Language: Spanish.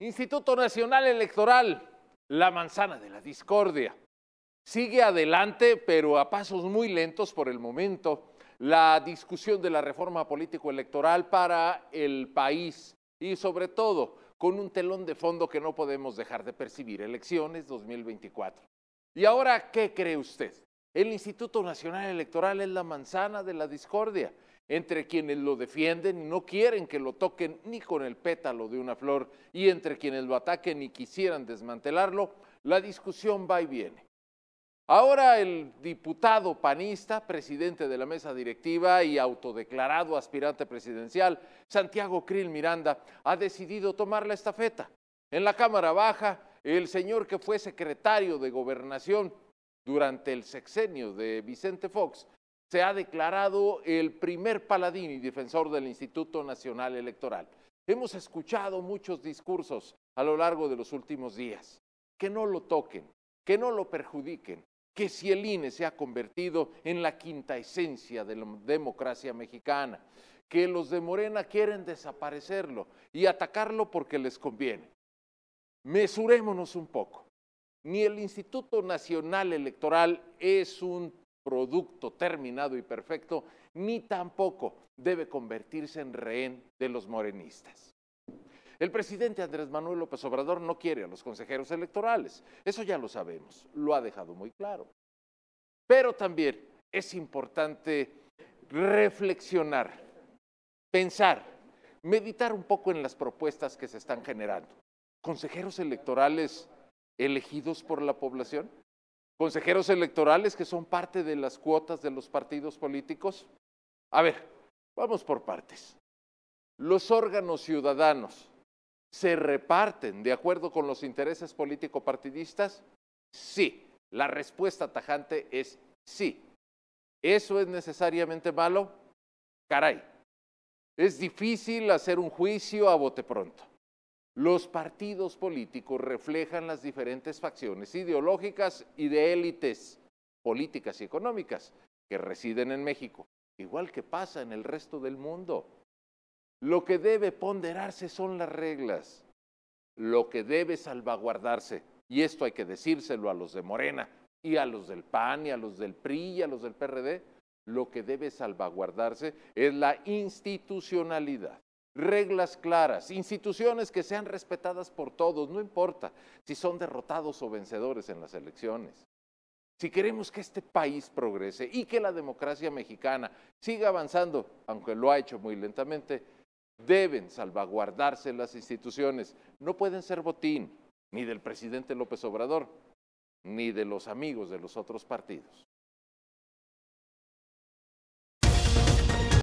Instituto Nacional Electoral, la manzana de la discordia. Sigue adelante, pero a pasos muy lentos por el momento, la discusión de la reforma político-electoral para el país y sobre todo con un telón de fondo que no podemos dejar de percibir, elecciones 2024. ¿Y ahora qué cree usted? El Instituto Nacional Electoral es la manzana de la discordia entre quienes lo defienden y no quieren que lo toquen ni con el pétalo de una flor, y entre quienes lo ataquen y quisieran desmantelarlo, la discusión va y viene. Ahora el diputado panista, presidente de la mesa directiva y autodeclarado aspirante presidencial, Santiago Krill Miranda, ha decidido tomar la estafeta. En la Cámara Baja, el señor que fue secretario de Gobernación durante el sexenio de Vicente Fox, se ha declarado el primer paladín y defensor del Instituto Nacional Electoral. Hemos escuchado muchos discursos a lo largo de los últimos días. Que no lo toquen, que no lo perjudiquen, que si el INE se ha convertido en la quinta esencia de la democracia mexicana, que los de Morena quieren desaparecerlo y atacarlo porque les conviene. Mesurémonos un poco. Ni el Instituto Nacional Electoral es un producto terminado y perfecto, ni tampoco debe convertirse en rehén de los morenistas. El presidente Andrés Manuel López Obrador no quiere a los consejeros electorales, eso ya lo sabemos, lo ha dejado muy claro. Pero también es importante reflexionar, pensar, meditar un poco en las propuestas que se están generando. ¿Consejeros electorales elegidos por la población? consejeros electorales que son parte de las cuotas de los partidos políticos? A ver, vamos por partes. Los órganos ciudadanos se reparten de acuerdo con los intereses político-partidistas? Sí. La respuesta tajante es sí. ¿Eso es necesariamente malo? Caray. Es difícil hacer un juicio a bote pronto. Los partidos políticos reflejan las diferentes facciones ideológicas y de élites políticas y económicas que residen en México, igual que pasa en el resto del mundo. Lo que debe ponderarse son las reglas, lo que debe salvaguardarse, y esto hay que decírselo a los de Morena, y a los del PAN, y a los del PRI, y a los del PRD, lo que debe salvaguardarse es la institucionalidad reglas claras, instituciones que sean respetadas por todos, no importa si son derrotados o vencedores en las elecciones. Si queremos que este país progrese y que la democracia mexicana siga avanzando, aunque lo ha hecho muy lentamente, deben salvaguardarse las instituciones. No pueden ser botín ni del presidente López Obrador, ni de los amigos de los otros partidos.